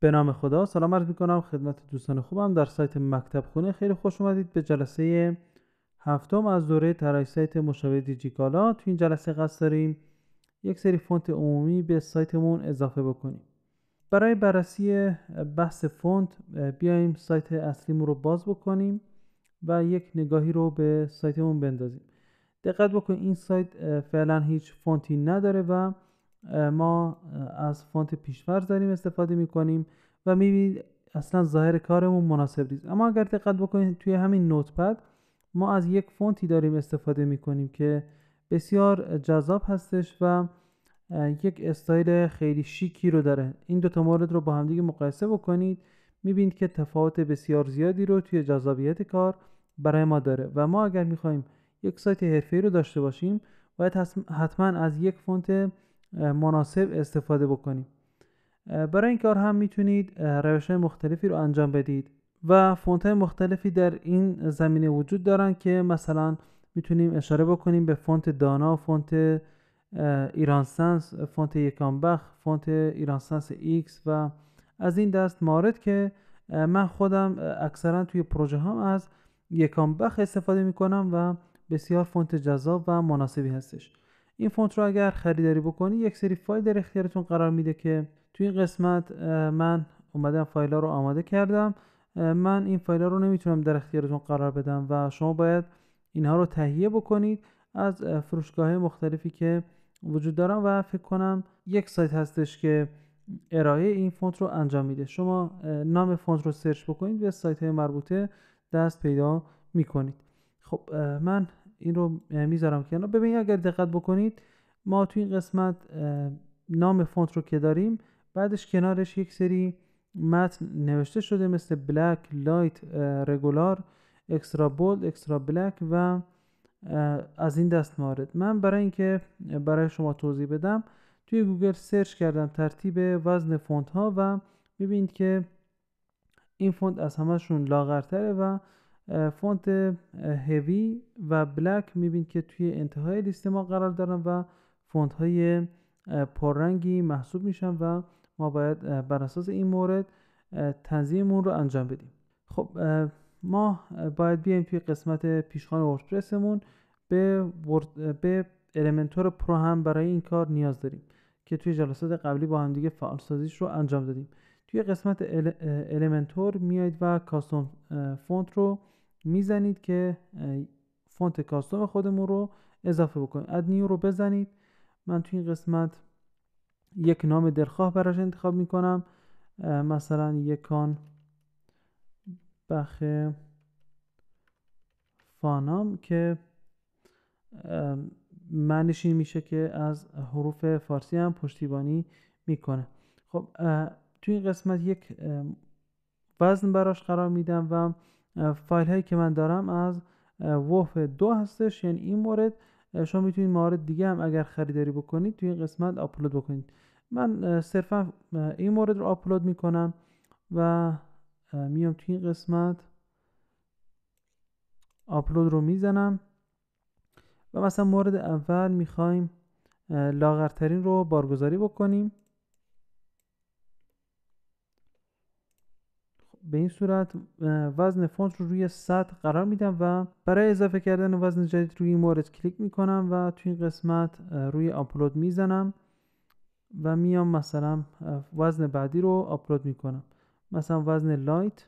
به نام خدا سلام عرض می خدمت دوستان خوبم در سایت مکتب خونه خیلی خوش اومدید به جلسه هفتم از دوره طراحی سایت مشابه دیجیکالا تو این جلسه قصد داریم یک سری فونت عمومی به سایتمون اضافه بکنیم برای بررسی بحث فونت بیایم سایت اصلیمون رو باز بکنیم و یک نگاهی رو به سایتمون بندازیم دقت بکن این سایت فعلا هیچ فونتی نداره و ما از فونت پیشفرض داریم استفاده میکنیم و میبینید اصلا ظاهر کارمون مناسب نیست اما اگر دقت بکنید توی همین نوتپد ما از یک فونتی داریم استفاده میکنیم که بسیار جذاب هستش و یک استایل خیلی شیکی رو داره این دوتا مورد رو با همدیگه مقایسه بکنید میبینید که تفاوت بسیار زیادی رو توی جذابیت کار برای ما داره و ما اگر میخوایم یک سایت حرفه‌ای رو داشته باشیم باید حتما از یک فونت مناسب استفاده بکنیم برای این کار هم میتونید روش مختلفی رو انجام بدید و فونت مختلفی در این زمینه وجود دارن که مثلا میتونیم اشاره بکنیم به فونت دانا فونت ایرانسنس فونت یکانبخ فونت ایرانسنس ایکس و از این دست مارد که من خودم اکثرا توی پروژه هم از یکانبخ استفاده میکنم و بسیار فونت جذاب و مناسبی هستش این فونت رو اگر خریداری بکنی یک سری فایل در اختیارتون قرار میده که توی این قسمت من اومدم فایل رو آماده کردم من این فایل ها رو نمیتونم در اختیارتون قرار بدم و شما باید اینها رو تهیه بکنید از فروشگاه مختلفی که وجود دارم و فکر کنم یک سایت هستش که ارائه این فونت رو انجام میده شما نام فونت رو سرچ بکنید به سایت های مربوطه دست پیدا میکنید خب من این رو میذارم که ببینید اگر دقت بکنید ما تو این قسمت نام فونت رو که داریم بعدش کنارش یک سری متن نوشته شده مثل بلک لایت رگولار اکسترا بولد اکسترا بلک و از این دست موارد من برای اینکه برای شما توضیح بدم توی گوگل سرچ کردم ترتیب وزن فونت ها و میبینید که این فونت از همشون لاغرتره و فونت هوی و بلک میبینید که توی انتهای لیست ما قرار دارن و فونت های پررنگی محسوب میشن و ما باید بر اساس این مورد تنظیممون رو انجام بدیم خب ما باید بیایم توی قسمت پیشخان وردپرسمون به ورد، به المنتور پرو هم برای این کار نیاز داریم که توی جلسات قبلی با هم دیگه فعال رو انجام دادیم توی قسمت ال... المنتور میایید و کاستوم فونت رو میزنید که فونت کاستوم خودمون رو اضافه بکنید اد نیو رو بزنید من توی این قسمت یک نام درخواه براش انتخاب میکنم مثلا یکان بخه فانام که معنیش این میشه که از حروف فارسی هم پشتیبانی میکنه خب توی این قسمت یک وزن براش قرار میدم و فایل هایی که من دارم از وف دو هستش یعنی این مورد شما میتونید موارد دیگه هم اگر خریداری بکنید توی این قسمت آپلود بکنید من صرفا این مورد رو آپلود میکنم و میام توی این قسمت آپلود رو میزنم و مثلا مورد اول میخوایم لاغرترین رو بارگذاری بکنیم به این صورت وزن فونت رو روی 100 قرار میدم و برای اضافه کردن وزن جدید روی این مورد کلیک میکنم و توی این قسمت روی آپلود میزنم و میام مثلا وزن بعدی رو آپلود میکنم مثلا وزن لایت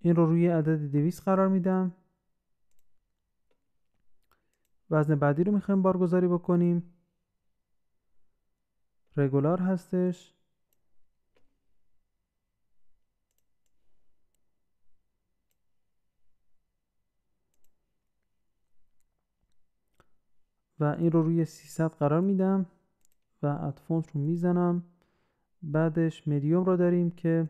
این رو روی عدد دویست قرار میدم وزن بعدی رو میخوایم بارگذاری بکنیم رگولار هستش و این رو روی 300 قرار میدم و ادفونت رو میزنم بعدش میدیوم رو داریم که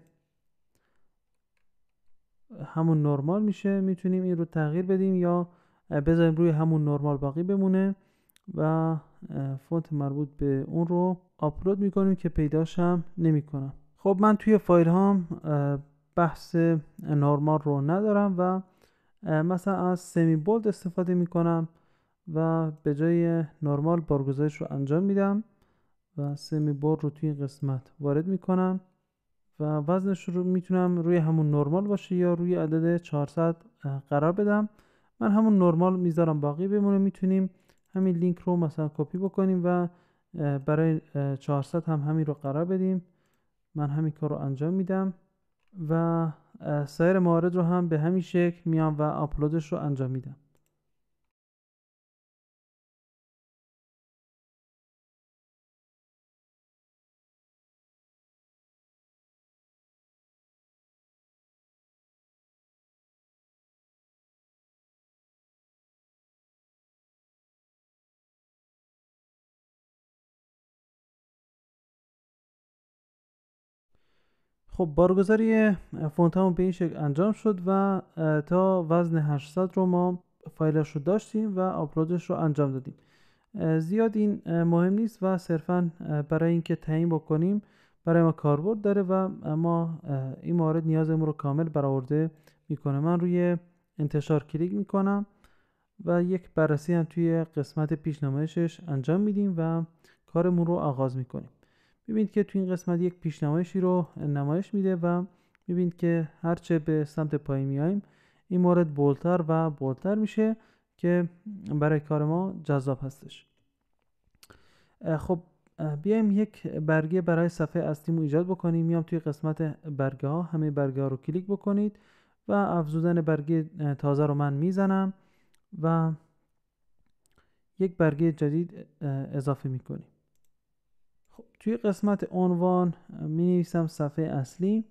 همون نرمال میشه میتونیم این رو تغییر بدیم یا بذاریم روی همون نرمال باقی بمونه و فونت مربوط به اون رو آپلود میکنیم که پیداشم نمیکنم خب من توی فایل هام بحث نرمال رو ندارم و مثلا از سمی بولد استفاده میکنم و به جای نرمال بارگذاریش رو انجام میدم و سمی بولد رو توی قسمت وارد میکنم و وزنش رو میتونم روی همون نرمال باشه یا روی عدد 400 قرار بدم من همون نرمال میذارم باقی بمونه میتونیم همین لینک رو مثلا کپی بکنیم و برای 400 هم همین رو قرار بدیم من همین کار رو انجام میدم و سایر موارد رو هم به همین شکل میام و آپلودش رو انجام میدم خب بارگذاری فونتامو به این شکل انجام شد و تا وزن 800 رو ما فایلش رو داشتیم و آپلودش رو انجام دادیم زیاد این مهم نیست و صرفا برای اینکه تعیین بکنیم برای ما کاربرد داره و ما این مورد نیازمون رو کامل برآورده میکنه من روی انتشار کلیک میکنم و یک بررسی هم توی قسمت پیشنمایشش انجام میدیم و کارمون رو آغاز میکنیم میبینید که تو این قسمت یک پیشنمایشی رو نمایش میده و میبینید که هرچه به سمت پایین میاییم این مورد بولتر و بولتر میشه که برای کار ما جذاب هستش خب بیایم یک برگه برای صفحه اصلیمو ایجاد بکنیم میام توی قسمت برگه ها همه برگه ها رو کلیک بکنید و افزودن برگه تازه رو من میزنم و یک برگه جدید اضافه میکنیم خب توی قسمت عنوان می نویسم صفحه اصلی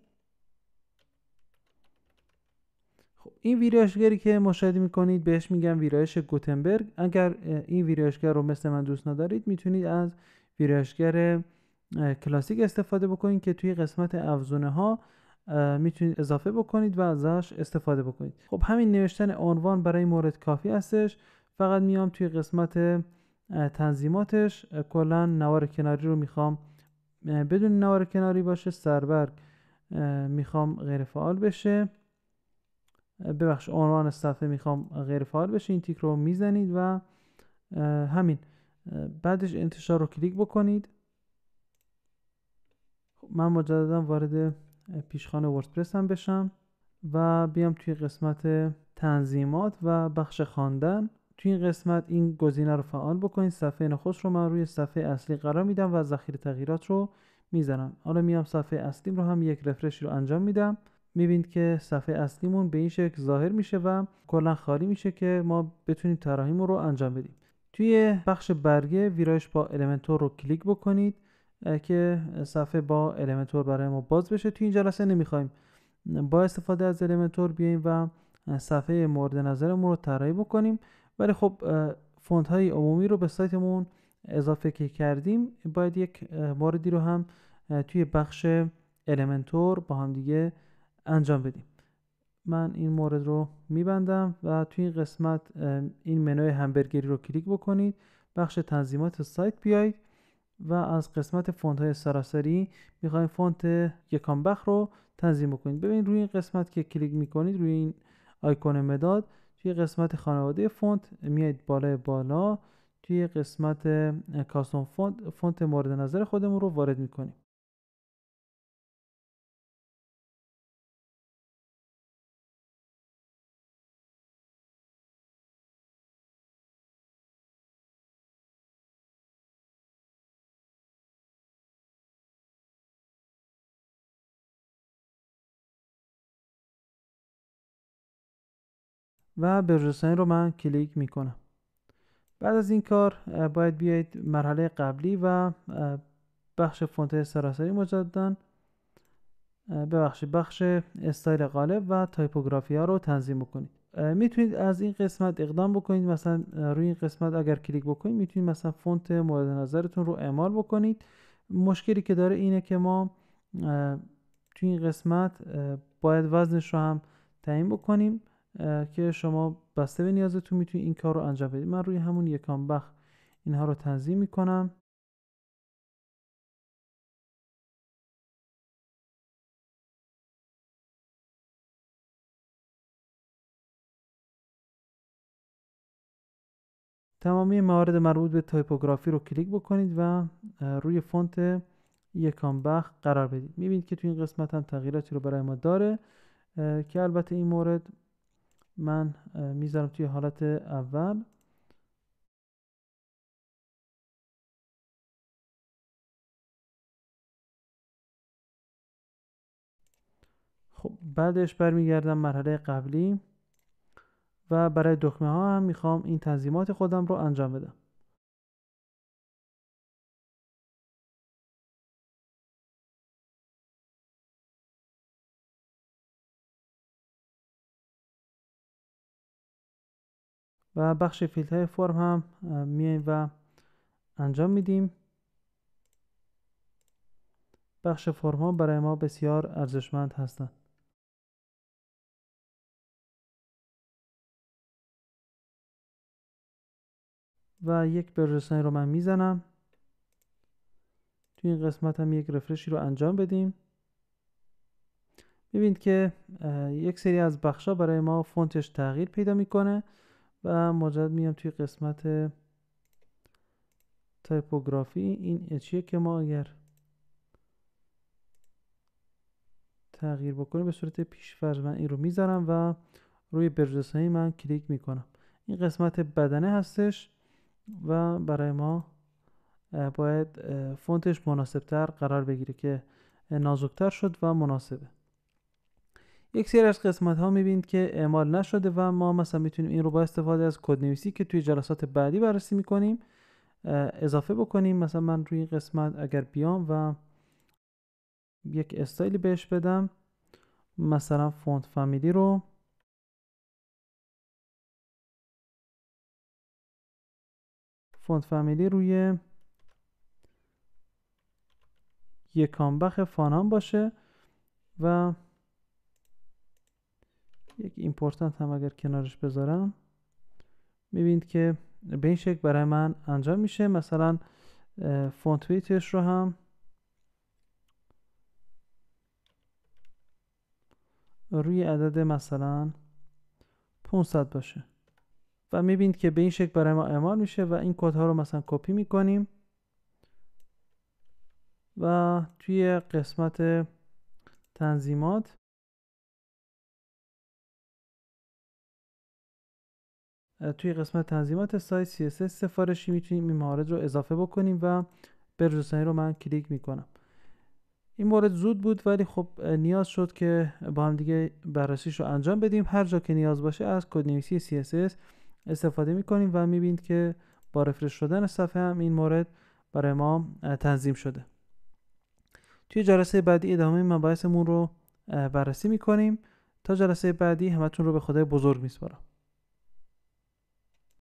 خب این ویرایشگری که مشاهده می کنید بهش میگم ویرایش گوتنبرگ اگر این ویرایشگر رو مثل من دوست ندارید میتونید از ویرایشگر کلاسیک استفاده بکنید که توی قسمت افزونه ها میتونید اضافه بکنید و ازش استفاده بکنید خب همین نوشتن عنوان برای مورد کافی هستش فقط میام توی قسمت تنظیماتش کلا نوار کناری رو میخوام بدون نوار کناری باشه سربرگ میخوام غیر فعال بشه ببخش عنوان صفحه میخوام غیر فعال بشه این تیک رو میزنید و همین بعدش انتشار رو کلیک بکنید خب، من مجددا وارد پیشخانه وردپرس هم بشم و بیام توی قسمت تنظیمات و بخش خواندن توی این قسمت این گزینه رو فعال بکنید صفحه نخست رو من روی صفحه اصلی قرار میدم و ذخیره تغییرات رو میزنم حالا میام صفحه اصلیم رو هم یک رفرش رو انجام میدم میبینید که صفحه اصلیمون به این شکل ظاهر میشه و کلا خالی میشه که ما بتونیم طراحیمون رو انجام بدیم توی بخش برگه ویرایش با المنتور رو کلیک بکنید که صفحه با المنتور برای ما باز بشه توی این جلسه نمیخوایم با استفاده از المنتور بیایم و صفحه مورد نظرمون رو طراحی بکنیم ولی خب فونت های عمومی رو به سایتمون اضافه که کردیم باید یک موردی رو هم توی بخش المنتور با هم دیگه انجام بدیم من این مورد رو میبندم و توی این قسمت این منوی همبرگری رو کلیک بکنید بخش تنظیمات سایت بیایید و از قسمت فونت های سراسری میخوایم فونت یکانبخ رو تنظیم بکنید ببینید روی این قسمت که کلیک میکنید روی این آیکون مداد توی قسمت خانواده فونت میایید بالای بالا توی قسمت کاستوم فونت فونت مورد نظر خودمون رو وارد میکنیم و برجستانی رو من کلیک میکنم بعد از این کار باید بیایید مرحله قبلی و بخش فونت سراسری مجددا ببخشید بخش استایل قالب و تایپوگرافی ها رو تنظیم بکنید میتونید از این قسمت اقدام بکنید مثلا روی این قسمت اگر کلیک بکنید میتونید مثلا فونت مورد نظرتون رو اعمال بکنید مشکلی که داره اینه که ما توی این قسمت باید وزنش رو هم تعیین بکنیم که شما بسته به نیازتون میتونید این کار رو انجام بدید من روی همون یکان بخ اینها رو تنظیم میکنم تمامی موارد مربوط به تایپوگرافی رو کلیک بکنید و روی فونت یکان بخ قرار بدید میبینید که تو این قسمت هم تغییراتی رو برای ما داره که البته این مورد من میذارم توی حالت اول خب بعدش برمیگردم مرحله قبلی و برای دکمه ها هم میخوام این تنظیمات خودم رو انجام بدم و بخش فیلد های فرم هم میایم و انجام میدیم بخش فرم ها برای ما بسیار ارزشمند هستند و یک برجستانی رو من میزنم توی این قسمت هم یک رفرشی رو انجام بدیم ببینید که یک سری از بخش ها برای ما فونتش تغییر پیدا میکنه و مجدد میام توی قسمت تایپوگرافی این اچیه که ما اگر تغییر بکنیم به صورت پیشفرض من این رو میذارم و روی برجستهی من کلیک میکنم این قسمت بدنه هستش و برای ما باید فونتش مناسبتر قرار بگیره که نازکتر شد و مناسبه یک سری از قسمت ها میبینید که اعمال نشده و ما مثلا میتونیم این رو با استفاده از کدنویسی که توی جلسات بعدی بررسی میکنیم اضافه بکنیم مثلا من روی این قسمت اگر بیام و یک استایلی بهش بدم مثلا فونت فامیلی رو فونت فامیلی روی یک کانبخ فانان باشه و یک ایمپورتنت هم اگر کنارش بذارم میبینید که به این شکل برای من انجام میشه مثلا فونت ویتش رو هم روی عدد مثلا 500 باشه و میبینید که به این شکل برای ما اعمال میشه و این کد ها رو مثلا کپی میکنیم و توی قسمت تنظیمات توی قسمت تنظیمات سایت CSS سفارشی میتونیم این مورد رو اضافه بکنیم و رسانی رو من کلیک میکنم این مورد زود بود ولی خب نیاز شد که با هم دیگه بررسیش رو انجام بدیم هر جا که نیاز باشه از نویسی CSS استفاده میکنیم و میبینید که با رفرش شدن صفحه هم این مورد برای ما تنظیم شده توی جلسه بعدی ادامه مباحثمون رو بررسی میکنیم تا جلسه بعدی همتون رو به خدای بزرگ میسپارم